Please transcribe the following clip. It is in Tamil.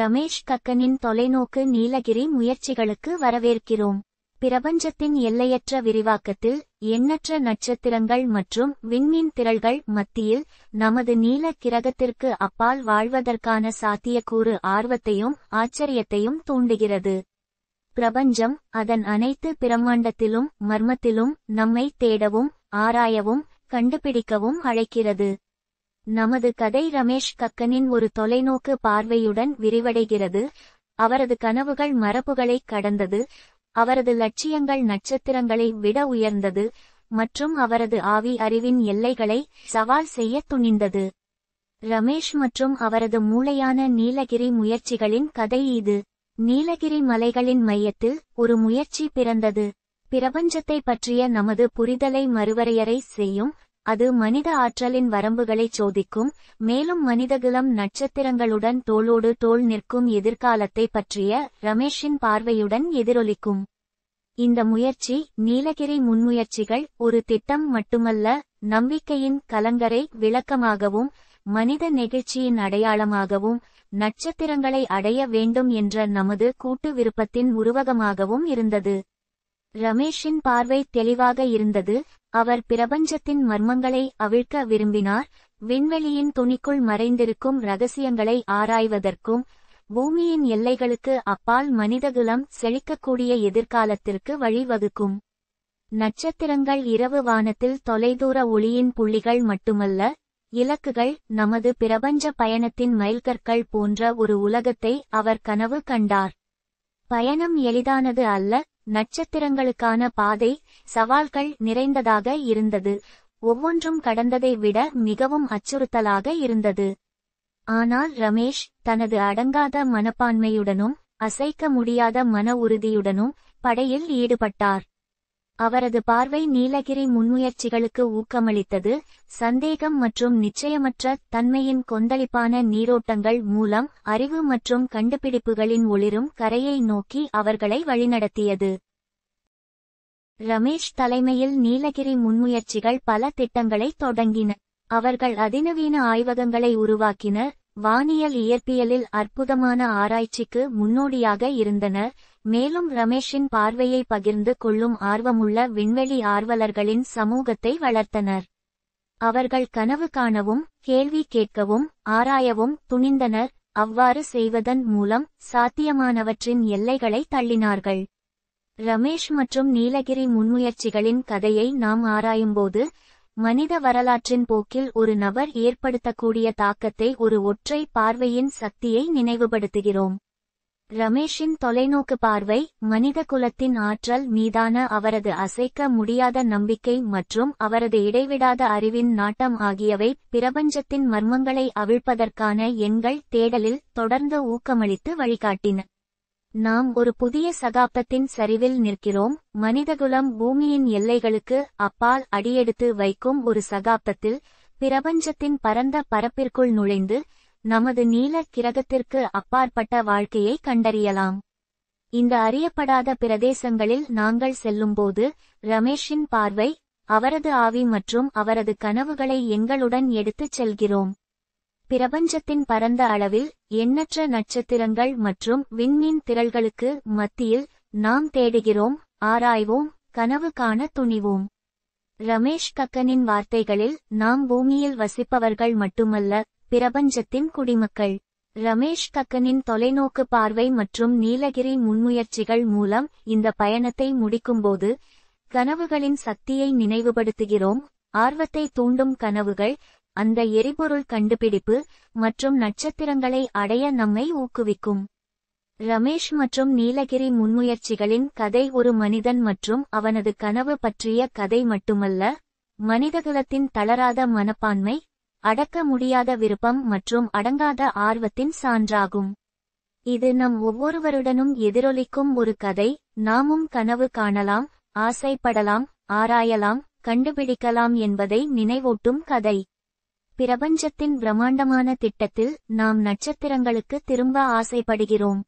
ரமேஷ் கக்கனின் தொலைநோக்கு நீலகிரி முயற்சிகளுக்கு வரவேற்கிறோம் பிரபஞ்சத்தின் எல்லையற்ற விரிவாக்கத்தில் எண்ணற்ற நட்சத்திரங்கள் மற்றும் விண்மீன் திரள்கள் மத்தியில் நமது நீல கிரகத்திற்கு அப்பால் வாழ்வதற்கான சாத்தியக்கூறு ஆர்வத்தையும் ஆச்சரியத்தையும் தூண்டுகிறது பிரபஞ்சம் அதன் அனைத்து பிரம்மாண்டத்திலும் மர்மத்திலும் நம்மை தேடவும் ஆராயவும் கண்டுபிடிக்கவும் அழைக்கிறது நமது கதை ரமேஷ் கக்கனின் ஒரு தொலைநோக்கு பார்வையுடன் விரிவடைகிறது அவரது கனவுகள் மரபுகளை கடந்தது அவரது லட்சியங்கள் நட்சத்திரங்களை விட உயர்ந்தது மற்றும் அவரது ஆவி அறிவின் எல்லைகளை சவால் செய்ய துணிந்தது ரமேஷ் மற்றும் அவரது மூளையான நீலகிரி முயற்சிகளின் கதை இது நீலகிரி மலைகளின் மையத்தில் ஒரு முயற்சி பிறந்தது பிரபஞ்சத்தை பற்றிய நமது புரிதலை மறுவரையறை செய்யும் அது மனித ஆற்றலின் வரம்புகளை சோதிக்கும் மேலும் மனிதகுலம் நட்சத்திரங்களுடன் தோளோடு தோல் நிற்கும் எதிர்காலத்தை பற்றிய ரமேஷின் பார்வையுடன் எதிரொலிக்கும் இந்த முயற்சி நீலகிரி முன்முயற்சிகள் ஒரு திட்டம் மட்டுமல்ல நம்பிக்கையின் கலங்கரை விளக்கமாகவும் மனித நெகிழ்ச்சியின் அடையாளமாகவும் நட்சத்திரங்களை அடைய வேண்டும் என்ற நமது கூட்டு விருப்பத்தின் உருவகமாகவும் இருந்தது ரமேஷின் பார்வை தெளிவாக இருந்தது அவர் பிரபஞ்சத்தின் மர்மங்களை அவிழ்க்க விரும்பினார் விண்வெளியின் துணிக்குள் மறைந்திருக்கும் ரகசியங்களை ஆராய்வதற்கும் பூமியின் எல்லைகளுக்கு அப்பால் மனிதகுலம் செழிக்கக்கூடிய எதிர்காலத்திற்கு வழிவகுக்கும் நட்சத்திரங்கள் இரவு வானத்தில் தொலைதூர ஒளியின் புள்ளிகள் மட்டுமல்ல இலக்குகள் நமது பிரபஞ்ச பயணத்தின் மைல்கற்கள் போன்ற ஒரு உலகத்தை அவர் கனவு கண்டார் பயணம் எளிதானது அல்ல நட்சத்திரங்களுக்கான பாதை சவால்கள் நிறைந்ததாக இருந்தது ஒவ்வொன்றும் கடந்ததை விட மிகவும் அச்சுறுத்தலாக இருந்தது ஆனால் ரமேஷ் தனது அடங்காத மனப்பான்மையுடனும் அசைக்க முடியாத மன உறுதியுடனும் படையில் ஈடுபட்டார் அவரது பார்வை நீலகிரி முன்முயற்சிகளுக்கு ஊக்கமளித்தது சந்தேகம் மற்றும் நிச்சயமற்ற தன்மையின் கொந்தளிப்பான நீரோட்டங்கள் மூலம் அறிவு மற்றும் கண்டுபிடிப்புகளின் ஒளிரும் கரையை நோக்கி அவர்களை வழிநடத்தியது ரமேஷ் தலைமையில் நீலகிரி முன்முயற்சிகள் பல திட்டங்களை தொடங்கின அவர்கள் அதிநவீன ஆய்வகங்களை உருவாக்கினர் வானியல் இயற்பியலில் அற்புதமான ஆராய்ச்சிக்கு முன்னோடியாக இருந்தனர் மேலும் ரமேஷின் பார்வையை பகிர்ந்து கொள்ளும் ஆர்வமுள்ள விண்வெளி ஆர்வலர்களின் சமூகத்தை வளர்த்தனர் அவர்கள் கனவு காணவும் கேள்வி கேட்கவும் ஆராயவும் துணிந்தனர் அவ்வாறு செய்வதன் மூலம் சாத்தியமானவற்றின் எல்லைகளை தள்ளினார்கள் ரமேஷ் மற்றும் நீலகிரி முன்முயற்சிகளின் கதையை நாம் ஆராயும்போது மனித வரலாற்றின் போக்கில் ஒரு நபர் ஏற்படுத்தக்கூடிய தாக்கத்தை ஒரு ஒற்றை பார்வையின் சக்தியை நினைவுபடுத்துகிறோம் ரமேஷின் தொலைநோக்கு பார்வை மனித குலத்தின் ஆற்றல் மீதான அவரது அசைக்க முடியாத நம்பிக்கை மற்றும் அவரது இடைவிடாத அறிவின் நாட்டம் ஆகியவை பிரபஞ்சத்தின் மர்மங்களை அவிழ்ப்பதற்கான எண்கள் தேடலில் தொடர்ந்து ஊக்கமளித்து வழிகாட்டின நாம் ஒரு புதிய சகாப்தத்தின் சரிவில் நிற்கிறோம் மனிதகுலம் பூமியின் எல்லைகளுக்கு அப்பால் அடியெடுத்து வைக்கும் ஒரு சகாப்தத்தில் பிரபஞ்சத்தின் பரந்த பரப்பிற்குள் நுழைந்து நமது நீல கிரகத்திற்கு அப்பாற்பட்ட வாழ்க்கையை கண்டறியலாம் இந்த அறியப்படாத பிரதேசங்களில் நாங்கள் செல்லும்போது ரமேஷின் பார்வை அவரது ஆவி மற்றும் அவரது கனவுகளை எங்களுடன் எடுத்துச் செல்கிறோம் பிரபஞ்சத்தின் பரந்த அளவில் எண்ணற்ற நட்சத்திரங்கள் மற்றும் விண்மீன் திரள்களுக்கு மத்தியில் நாம் தேடுகிறோம் ஆராய்வோம் கனவு காண துணிவோம் ரமேஷ் கக்கனின் வார்த்தைகளில் நாம் பூமியில் வசிப்பவர்கள் மட்டுமல்ல பிரபஞ்சத்தின் குடிமக்கள் ரமேஷ் கக்கனின் தொலைநோக்கு பார்வை மற்றும் நீலகிரி முன்முயற்சிகள் மூலம் இந்த பயணத்தை முடிக்கும்போது கனவுகளின் சக்தியை நினைவுபடுத்துகிறோம் ஆர்வத்தை தூண்டும் கனவுகள் அந்த எரிபொருள் கண்டுபிடிப்பு மற்றும் நட்சத்திரங்களை அடைய நம்மை ஊக்குவிக்கும் ரமேஷ் மற்றும் நீலகிரி முன்முயற்சிகளின் கதை ஒரு மனிதன் மற்றும் அவனது கனவு பற்றிய கதை மட்டுமல்ல மனிதகுலத்தின் தளராத மனப்பான்மை அடக்க முடியாத விருப்பம் மற்றும் அடங்காத ஆர்வத்தின் சான்றாகும் இது நம் ஒவ்வொருவருடனும் எதிரொலிக்கும் ஒரு கதை நாமும் கனவு காணலாம் ஆசைப்படலாம் ஆராயலாம் கண்டுபிடிக்கலாம் என்பதை நினைவூட்டும் கதை பிரபஞ்சத்தின் பிரம்மாண்டமான திட்டத்தில் நாம் நட்சத்திரங்களுக்கு திரும்ப ஆசைப்படுகிறோம்